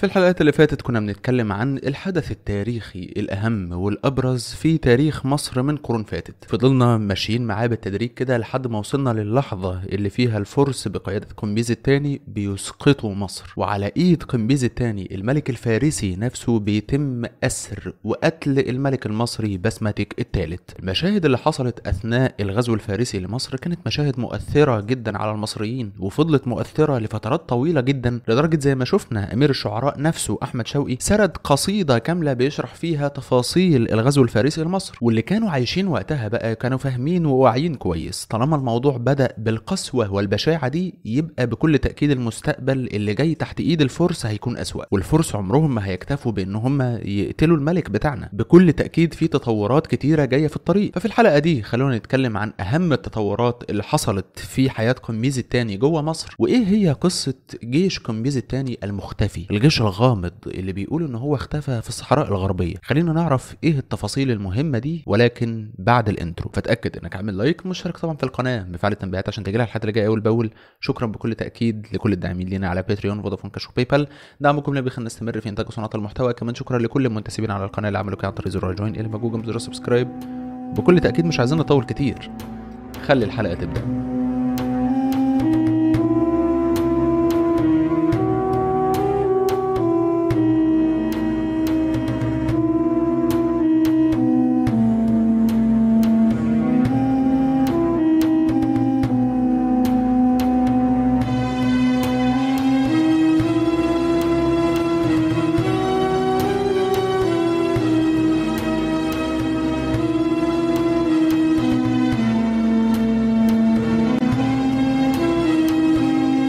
في الحلقات اللي فاتت كنا بنتكلم عن الحدث التاريخي الأهم والأبرز في تاريخ مصر من قرون فاتت فضلنا ماشيين معاه بالتدريج كده لحد ما وصلنا للحظة اللي فيها الفرس بقيادة قنبيز الثاني بيسقطوا مصر وعلى إيد قنبيز الثاني الملك الفارسي نفسه بيتم أسر وقتل الملك المصري بسمتك الثالث المشاهد اللي حصلت أثناء الغزو الفارسي لمصر كانت مشاهد مؤثرة جدا على المصريين وفضلت مؤثرة لفترات طويلة جدا لدرجة زي ما شفنا أمير الشعراء نفسه أحمد شوقي سرد قصيدة كاملة بيشرح فيها تفاصيل الغزو الفارسي لمصر واللي كانوا عايشين وقتها بقى كانوا فاهمين وواعيين كويس طالما الموضوع بدأ بالقسوة والبشاعة دي يبقى بكل تأكيد المستقبل اللي جاي تحت إيد الفرس هيكون أسوأ والفرس عمرهم ما هيكتفوا بإن هم يقتلوا الملك بتاعنا بكل تأكيد في تطورات كتيرة جاية في الطريق ففي الحلقة دي خلونا نتكلم عن أهم التطورات اللي حصلت في حياة قميز الثاني جوه مصر وإيه هي قصة جيش قميز الثاني المختفي الجيش الغامض اللي بيقول ان هو اختفى في الصحراء الغربيه خلينا نعرف ايه التفاصيل المهمه دي ولكن بعد الانترو فاتاكد انك عامل لايك مشترك طبعا في القناه بفعل التنبيهات عشان تجيلها الحلقه اللي جايه اول باول شكرا بكل تاكيد لكل الداعمين لينا على باتريون فودافون كاش وباي بال دعمكم اللي بيخلينا نستمر في انتاج صناعه المحتوى كمان شكرا لكل المنتسبين على القناه اللي عملوا كده عن طريق زرار جوين اللي موجود جنب زرار سبسكرايب بكل تاكيد مش عايزين نطول كتير خلي الحلقه تبدا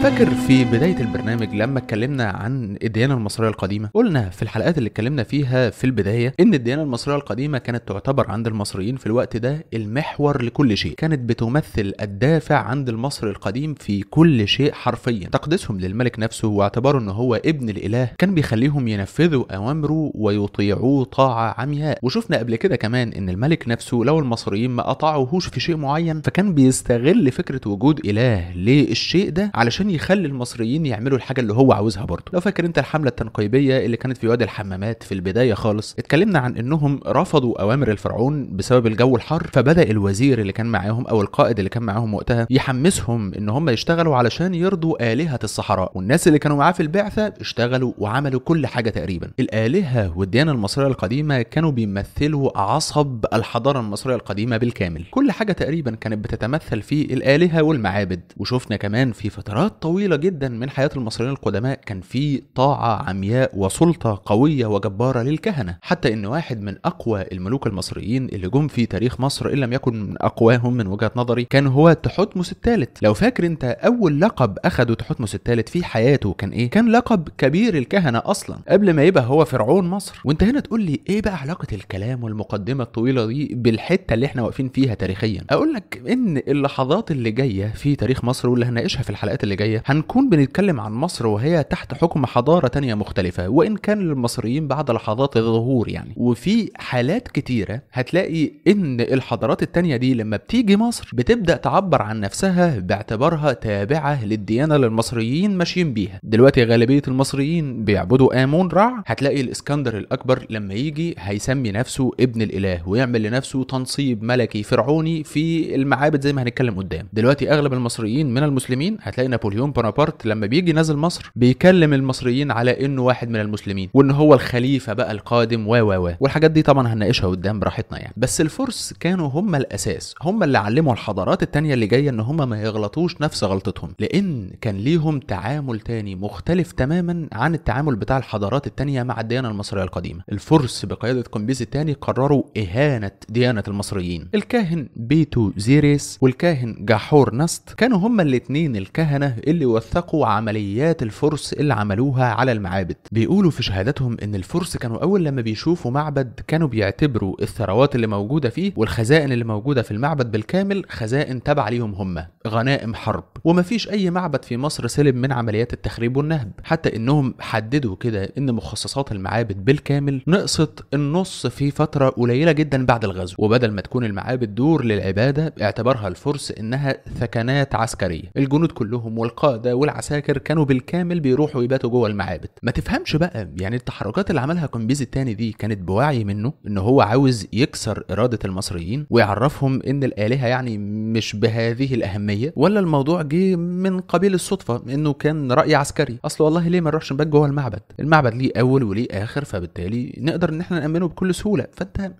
فاكر في بداية البرنامج لما اتكلمنا عن الديانة المصرية القديمة قلنا في الحلقات اللي اتكلمنا فيها في البداية ان الديانة المصرية القديمة كانت تعتبر عند المصريين في الوقت ده المحور لكل شيء كانت بتمثل الدافع عند المصري القديم في كل شيء حرفيا تقديسهم للملك نفسه واعتباره ان هو ابن الاله كان بيخليهم ينفذوا اوامره ويطيعوه طاعة عمياء وشفنا قبل كده كمان ان الملك نفسه لو المصريين ما قطعوهوش في شيء معين فكان بيستغل فكرة وجود اله للشيء ده علشان يخلي المصريين يعملوا الحاجه اللي هو عاوزها برضه لو فاكر انت الحمله التنقيبيه اللي كانت في وادي الحمامات في البدايه خالص اتكلمنا عن انهم رفضوا اوامر الفرعون بسبب الجو الحر فبدا الوزير اللي كان معاهم او القائد اللي كان معاهم وقتها يحمسهم ان هم يشتغلوا علشان يرضوا الهه الصحراء والناس اللي كانوا معاه في البعثه اشتغلوا وعملوا كل حاجه تقريبا الالهه والديانه المصريه القديمه كانوا بيمثلوا عصب الحضاره المصريه القديمه بالكامل كل حاجه تقريبا كانت بتتمثل في الالهه والمعابد وشفنا كمان في فترات طويلة جدا من حياة المصريين القدماء كان في طاعة عمياء وسلطة قوية وجبارة للكهنة حتى ان واحد من اقوى الملوك المصريين اللي جم في تاريخ مصر ان لم يكن من اقواهم من وجهة نظري كان هو تحتمس الثالث لو فاكر انت اول لقب اخده تحتمس الثالث في حياته كان ايه كان لقب كبير الكهنة اصلا قبل ما يبقى هو فرعون مصر وانت هنا تقول لي ايه بقى علاقة الكلام والمقدمة الطويلة دي بالحتة اللي احنا واقفين فيها تاريخيا اقول لك ان اللحظات اللي جاية في تاريخ مصر واللي هنناقشها في الحلقات اللي جاية الجاية هنكون بنتكلم عن مصر وهي تحت حكم حضارة تانية مختلفة وإن كان للمصريين بعد لحظات الظهور يعني وفي حالات كتيرة هتلاقي إن الحضارات التانية دي لما بتيجي مصر بتبدأ تعبر عن نفسها باعتبارها تابعة للديانة اللي المصريين ماشيين بيها دلوقتي غالبية المصريين بيعبدوا آمون رع هتلاقي الإسكندر الأكبر لما يجي هيسمي نفسه ابن الإله ويعمل لنفسه تنصيب ملكي فرعوني في المعابد زي ما هنتكلم قدام دلوقتي أغلب المصريين من المسلمين هتلاقي نابليون نابليون بونابرت لما بيجي نازل مصر بيكلم المصريين على انه واحد من المسلمين وان هو الخليفه بقى القادم و و و والحاجات دي طبعا هنناقشها قدام براحتنا يعني بس الفرس كانوا هم الاساس هم اللي علموا الحضارات التانية اللي جايه ان هم ما يغلطوش نفس غلطتهم لان كان ليهم تعامل تاني مختلف تماما عن التعامل بتاع الحضارات التانية مع الديانه المصريه القديمه الفرس بقياده كومبيز الثاني قرروا اهانه ديانه المصريين الكاهن بيتو زيريس والكاهن جاحور نست كانوا هم الاثنين الكهنه اللي وثقوا عمليات الفرس اللي عملوها على المعابد بيقولوا في شهادتهم ان الفرس كانوا اول لما بيشوفوا معبد كانوا بيعتبروا الثروات اللي موجوده فيه والخزائن اللي موجوده في المعبد بالكامل خزائن تابعه ليهم هم غنائم حرب ومفيش اي معبد في مصر سلب من عمليات التخريب والنهب حتى انهم حددوا كده ان مخصصات المعابد بالكامل نقصت النص في فتره قليله جدا بعد الغزو وبدل ما تكون المعابد دور للعباده اعتبرها الفرس انها ثكنات عسكريه الجنود كلهم والق القادة والعساكر كانوا بالكامل بيروحوا يباتوا جوه المعابد ما تفهمش بقى يعني التحركات اللي عملها كومبيز الثاني دي كانت بوعي منه ان هو عاوز يكسر إرادة المصريين ويعرفهم ان الآلهة يعني مش بهذه الأهمية ولا الموضوع جه من قبيل الصدفة انه كان رأي عسكري اصل والله ليه ما نروحش نبات جوه المعبد المعبد ليه أول وليه آخر فبالتالي نقدر ان احنا نأمنه بكل سهولة فانت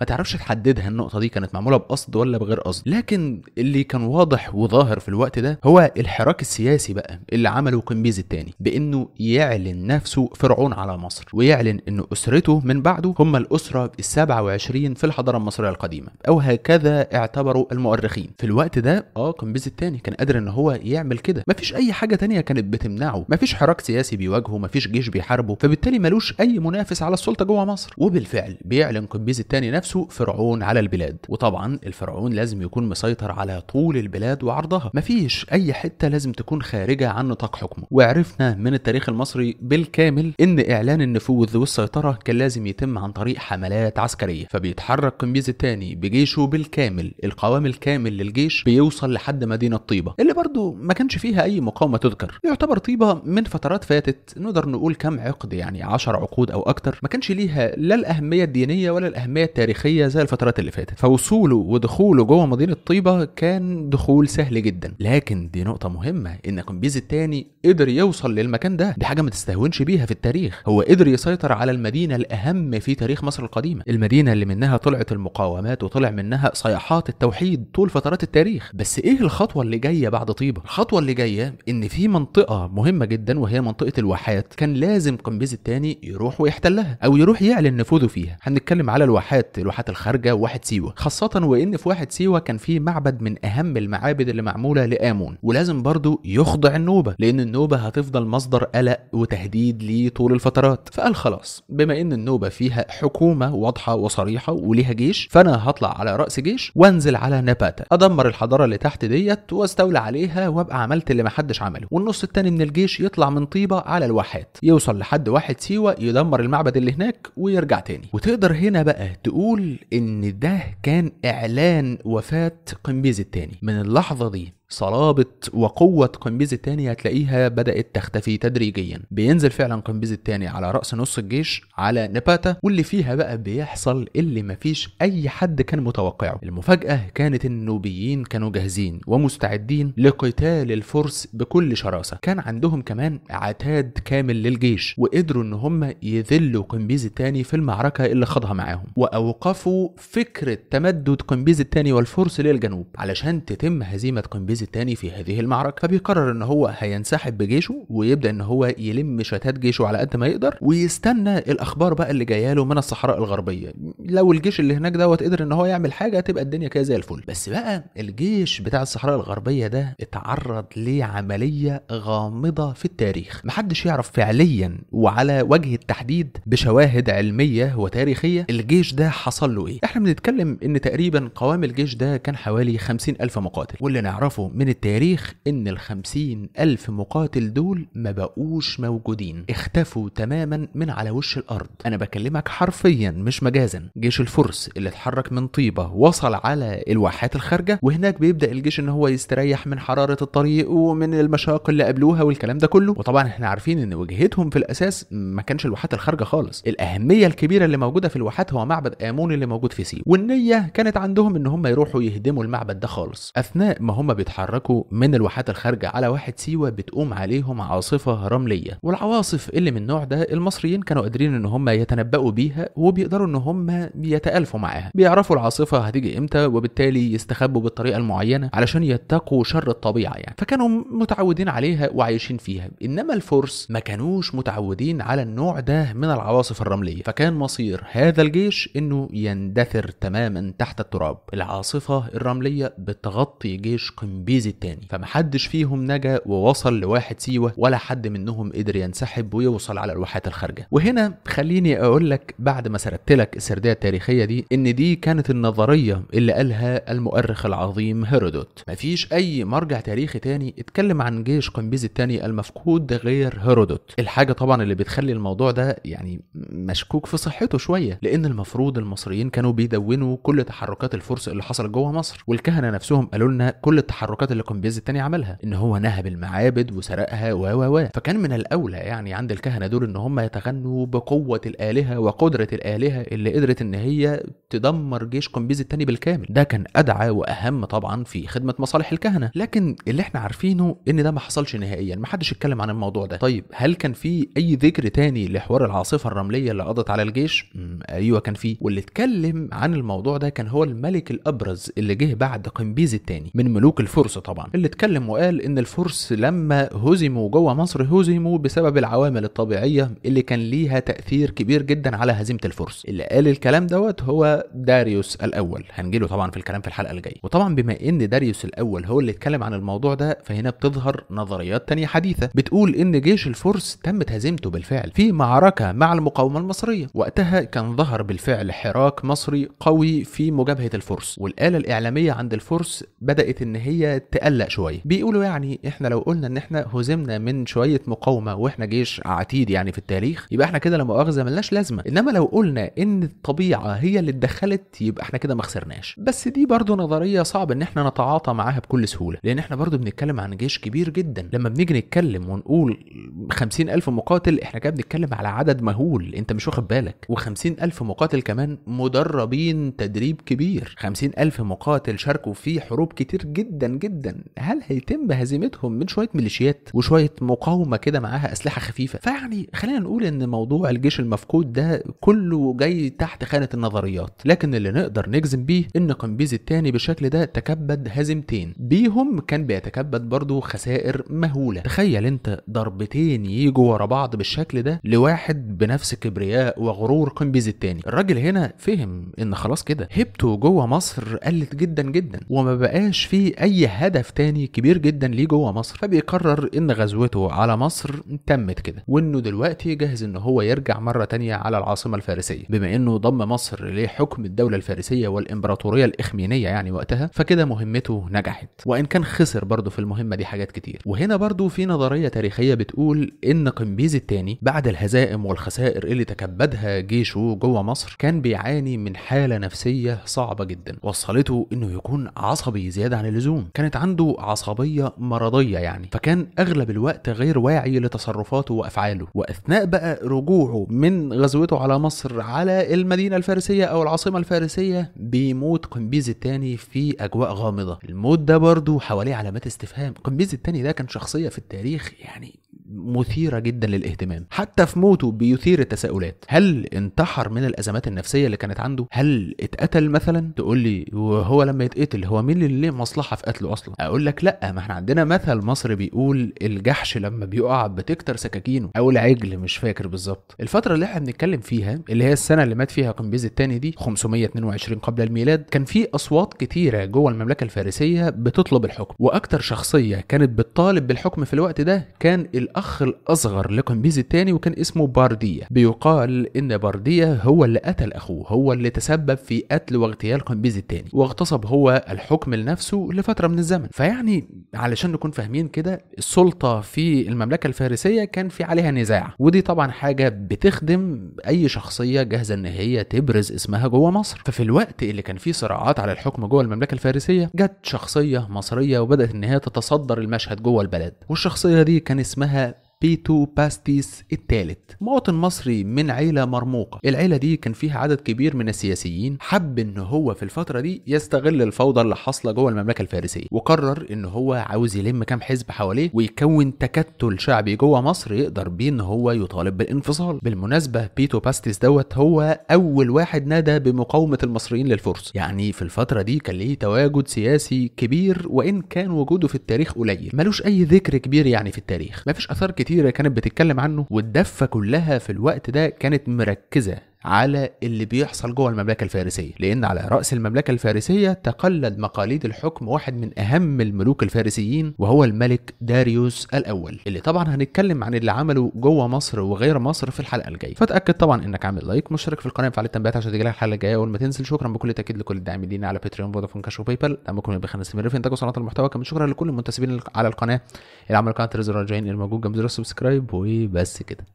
ما تعرفش تحددها النقطه دي كانت معموله بقصد ولا بغير قصد لكن اللي كان واضح وظاهر في الوقت ده هو الحراك السياسي بقى اللي عمله قنبيز الثاني بانه يعلن نفسه فرعون على مصر ويعلن ان اسرته من بعده هم الاسره ال 27 في الحضاره المصريه القديمه او هكذا اعتبروا المؤرخين في الوقت ده اه قنبيز الثاني كان قادر ان هو يعمل كده مفيش اي حاجه تانية كانت بتمنعه مفيش حراك سياسي بيواجهه مفيش جيش بيحاربه فبالتالي ملوش اي منافس على السلطه جوه مصر وبالفعل بيعلن قنبيز الثاني نفسه فرعون على البلاد وطبعا الفرعون لازم يكون مسيطر على طول البلاد وعرضها مفيش اي حته لازم تكون خارجه عن نطاق حكمه وعرفنا من التاريخ المصري بالكامل ان اعلان النفوذ والسيطره كان لازم يتم عن طريق حملات عسكريه فبيتحرك قمبيز الثاني بجيشه بالكامل القوام الكامل للجيش بيوصل لحد مدينه طيبه اللي برضه ما كانش فيها اي مقاومه تذكر يعتبر طيبه من فترات فاتت نقدر نقول كم عقد يعني 10 عقود او اكتر ما كانش ليها لا الاهميه الدينيه ولا الاهميه العسكريه التاريخيه زي الفترات اللي فاتت فوصوله ودخوله جوه مدينه طيبه كان دخول سهل جدا لكن دي نقطه مهمه ان قنبيز الثاني قدر يوصل للمكان ده دي حاجه ما تستهونش بيها في التاريخ هو قدر يسيطر على المدينه الاهم في تاريخ مصر القديمه المدينه اللي منها طلعت المقاومات وطلع منها صيحات التوحيد طول فترات التاريخ بس ايه الخطوه اللي جايه بعد طيبه الخطوه اللي جايه ان في منطقه مهمه جدا وهي منطقه الواحات كان لازم قنبيز الثاني يروح ويحتلها او يروح يعلن نفوذه فيها هنتكلم على الواحات لوحات لوحات الخارجه وواحد سيوه خاصه وان في واحد سيوه كان في معبد من اهم المعابد اللي معموله لامون ولازم برضه يخضع النوبه لان النوبه هتفضل مصدر قلق وتهديد ليه طول الفترات فقال خلاص بما ان النوبه فيها حكومه واضحه وصريحه وليها جيش فانا هطلع على راس جيش وانزل على نباتا ادمر الحضاره اللي تحت ديت واستولى عليها وابقى عملت اللي محدش عمله والنص التاني من الجيش يطلع من طيبه على الواحات يوصل لحد واحد سيوه يدمر المعبد اللي هناك ويرجع تاني وتقدر هنا بقى تقول ان ده كان اعلان وفاة قنبيز التاني من اللحظة دي صلابة وقوة قنبيز التاني هتلاقيها بدأت تختفي تدريجيا بينزل فعلا قنبيز التاني على رأس نص الجيش على نباتا واللي فيها بقى بيحصل اللي مفيش أي حد كان متوقعه المفاجأة كانت النوبيين كانوا جاهزين ومستعدين لقتال الفرس بكل شراسة كان عندهم كمان عتاد كامل للجيش وقدروا ان هم يذلوا قنبيز التاني في المعركة اللي خاضها معاهم وأوقفوا فكرة تمدد قنبيز التاني والفرس للجنوب علشان تتم هزيمة قنبيز الانجليز الثاني في هذه المعركه فبيقرر ان هو هينسحب بجيشه ويبدا ان هو يلم شتات جيشه على قد ما يقدر ويستنى الاخبار بقى اللي جايه له من الصحراء الغربيه لو الجيش اللي هناك دوت قدر ان هو يعمل حاجه تبقى الدنيا كده زي الفل بس بقى الجيش بتاع الصحراء الغربيه ده اتعرض لعمليه غامضه في التاريخ محدش يعرف فعليا وعلى وجه التحديد بشواهد علميه وتاريخيه الجيش ده حصل له ايه احنا بنتكلم ان تقريبا قوام الجيش ده كان حوالي 50 ألف مقاتل واللي نعرفه من التاريخ إن الخمسين ألف مقاتل دول ما بقوش موجودين اختفوا تماما من على وش الأرض أنا بكلمك حرفيا مش مجازا جيش الفرس اللي اتحرك من طيبة وصل على الواحات الخارجة وهناك بيبدأ الجيش إن هو يستريح من حرارة الطريق ومن المشاق اللي قابلوها والكلام ده كله وطبعا احنا عارفين إن وجهتهم في الأساس ما كانش الواحات الخارجة خالص الأهمية الكبيرة اللي موجودة في الواحات هو معبد آمون اللي موجود في سيب والنية كانت عندهم إن هم يروحوا يهدموا المعبد ده خالص أثناء ما هم بيتحركوا بيتحركوا من الواحات الخارجة على واحد سيوة بتقوم عليهم عاصفة رملية والعواصف اللي من النوع ده المصريين كانوا قادرين ان هم يتنبؤوا بيها وبيقدروا ان هم يتألفوا معاها بيعرفوا العاصفة هتيجي امتى وبالتالي يستخبوا بالطريقة المعينة علشان يتقوا شر الطبيعة يعني فكانوا متعودين عليها وعايشين فيها انما الفرس ما كانوش متعودين على النوع ده من العواصف الرملية فكان مصير هذا الجيش انه يندثر تماما تحت التراب العاصفة الرملية بتغطي جيش قنبلة بيزي التاني فمحدش فيهم نجا ووصل لواحد سيوة ولا حد منهم قدر ينسحب ويوصل على الواحات الخارجة وهنا خليني اقول لك بعد ما سردت لك السردية التاريخية دي ان دي كانت النظرية اللي قالها المؤرخ العظيم هيرودوت مفيش اي مرجع تاريخي تاني اتكلم عن جيش قنبيز التاني المفقود غير هيرودوت الحاجة طبعا اللي بتخلي الموضوع ده يعني مشكوك في صحته شوية لان المفروض المصريين كانوا بيدونوا كل تحركات الفرس اللي حصلت جوه مصر والكهنة نفسهم قالوا لنا كل التحركات التحركات اللي قمبيز التاني عملها ان هو نهب المعابد وسرقها و و و فكان من الاولى يعني عند الكهنه دول ان هم يتغنوا بقوه الالهه وقدره الالهه اللي قدرت ان هي تدمر جيش قمبيز التاني بالكامل ده كان ادعى واهم طبعا في خدمه مصالح الكهنه لكن اللي احنا عارفينه ان ده ما حصلش نهائيا ما حدش اتكلم عن الموضوع ده طيب هل كان في اي ذكر تاني لحوار العاصفه الرمليه اللي قضت على الجيش ايوه كان في واللي اتكلم عن الموضوع ده كان هو الملك الابرز اللي جه بعد قمبيز الثاني من ملوك الفرس الفرس طبعا اللي اتكلم وقال ان الفرس لما هزموا جوه مصر هزموا بسبب العوامل الطبيعيه اللي كان ليها تاثير كبير جدا على هزيمه الفرس اللي قال الكلام دوت هو داريوس الاول هنجي طبعا في الكلام في الحلقه الجايه وطبعا بما ان داريوس الاول هو اللي اتكلم عن الموضوع ده فهنا بتظهر نظريات تانية حديثه بتقول ان جيش الفرس تمت هزيمته بالفعل في معركه مع المقاومه المصريه وقتها كان ظهر بالفعل حراك مصري قوي في مجابهه الفرس والاله الاعلاميه عند الفرس بدات ان هي تقلق شويه بيقولوا يعني احنا لو قلنا ان احنا هزمنا من شويه مقاومه واحنا جيش عتيد يعني في التاريخ يبقى احنا كده لما مؤاخذه ملناش لازمه انما لو قلنا ان الطبيعه هي اللي اتدخلت يبقى احنا كده ما خسرناش بس دي برضه نظريه صعب ان احنا نتعاطى معاها بكل سهوله لان احنا برضه بنتكلم عن جيش كبير جدا لما بنيجي نتكلم ونقول 50000 مقاتل احنا كده بنتكلم على عدد مهول انت مش واخد بالك و50000 مقاتل كمان مدربين تدريب كبير 50000 مقاتل شاركوا في حروب كتير جدا جدا جدا هل هيتم هزيمتهم من شويه ميليشيات وشويه مقاومه كده معاها اسلحه خفيفه فيعني خلينا نقول ان موضوع الجيش المفقود ده كله جاي تحت خانه النظريات لكن اللي نقدر نجزم بيه ان قنبيز الثاني بالشكل ده تكبد هزيمتين بيهم كان بيتكبد برضه خسائر مهوله تخيل انت ضربتين يجوا ورا بعض بالشكل ده لواحد بنفس كبرياء وغرور قنبيز الثاني الراجل هنا فهم ان خلاص كده هيبته جوه مصر قلت جدا جدا وما بقاش فيه اي هدف تاني كبير جدا ليه جوه مصر فبيقرر ان غزوته على مصر تمت كده وانه دلوقتي جاهز ان هو يرجع مره تانيه على العاصمه الفارسيه بما انه ضم مصر لحكم الدوله الفارسيه والامبراطوريه الاخمينيه يعني وقتها فكده مهمته نجحت وان كان خسر برضه في المهمه دي حاجات كتير وهنا برضه في نظريه تاريخيه بتقول ان قمبيز الثاني بعد الهزائم والخسائر اللي تكبدها جيشه جوه مصر كان بيعاني من حاله نفسيه صعبه جدا وصلته انه يكون عصبي زياده عن اللزوم كانت عنده عصبية مرضية يعني فكان أغلب الوقت غير واعي لتصرفاته وأفعاله وأثناء بقى رجوعه من غزوته على مصر على المدينة الفارسية أو العاصمة الفارسية بيموت قنبيز الثاني في أجواء غامضة الموت ده برضه حواليه علامات استفهام قنبيز الثاني ده كان شخصية في التاريخ يعني مثيرة جدا للاهتمام حتى في موته بيثير التساؤلات هل انتحر من الأزمات النفسية اللي كانت عنده هل اتقتل مثلا تقول لي وهو لما يتقتل هو مين اللي ليه مصلحة في قتله أصلا أقول لك لا ما احنا عندنا مثل مصري بيقول الجحش لما بيقع بتكتر سكاكينه أو العجل مش فاكر بالظبط الفترة اللي احنا بنتكلم فيها اللي هي السنة اللي مات فيها قنبيز الثاني دي 522 قبل الميلاد كان في أصوات كتيرة جوه المملكة الفارسية بتطلب الحكم وأكتر شخصية كانت بتطالب بالحكم في الوقت ده كان الأخ الأخ الأصغر لقنبيز الثاني وكان اسمه باردية بيقال إن باردية هو اللي قتل أخوه هو اللي تسبب في قتل واغتيال قنبيز الثاني واغتصب هو الحكم لنفسه لفترة من الزمن فيعني علشان نكون فاهمين كده السلطة في المملكة الفارسية كان في عليها نزاع ودي طبعا حاجة بتخدم أي شخصية جاهزة إن هي تبرز اسمها جوه مصر ففي الوقت اللي كان فيه صراعات على الحكم جوه المملكة الفارسية جت شخصية مصرية وبدأت إن هي تتصدر المشهد جوه البلد والشخصية دي كان اسمها بيتو باستيس الثالث مواطن مصري من عيلة مرموقة العيلة دي كان فيها عدد كبير من السياسيين حب ان هو في الفترة دي يستغل الفوضى اللي حاصلة جوه المملكة الفارسية وقرر ان هو عاوز يلم كام حزب حواليه ويكون تكتل شعبي جوه مصر يقدر بيه ان هو يطالب بالانفصال بالمناسبة بيتو باستيس دوت هو اول واحد نادى بمقاومة المصريين للفرس يعني في الفترة دي كان ليه تواجد سياسي كبير وان كان وجوده في التاريخ قليل ملوش اي ذكر كبير يعني في التاريخ مفيش اثار كتير كتيره كانت بتتكلم عنه والدفه كلها في الوقت ده كانت مركزه على اللي بيحصل جوه المملكه الفارسيه لان على راس المملكه الفارسيه تقلد مقاليد الحكم واحد من اهم الملوك الفارسيين وهو الملك داريوس الاول اللي طبعا هنتكلم عن اللي عمله جوه مصر وغير مصر في الحلقه الجايه فتاكد طبعا انك عامل لايك مشترك في القناه وفعل التنبيهات عشان تجيلك الحلقه الجايه اول ما تنزل شكرا بكل تاكيد لكل الداعمين لينا على باتريون فودافون كاش وبيبل بال دعمكم يبقى نستمر في انتاج صناعه المحتوى كمان شكرا لكل المنتسبين على القناه اللي عملوا قناه الموجود جنب زر السبسكرايب وبس كده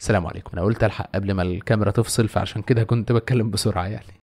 السلام عليكم انا قلت الحق قبل ما الكاميرا تفصل فعشان كده كنت بتكلم بسرعه يعني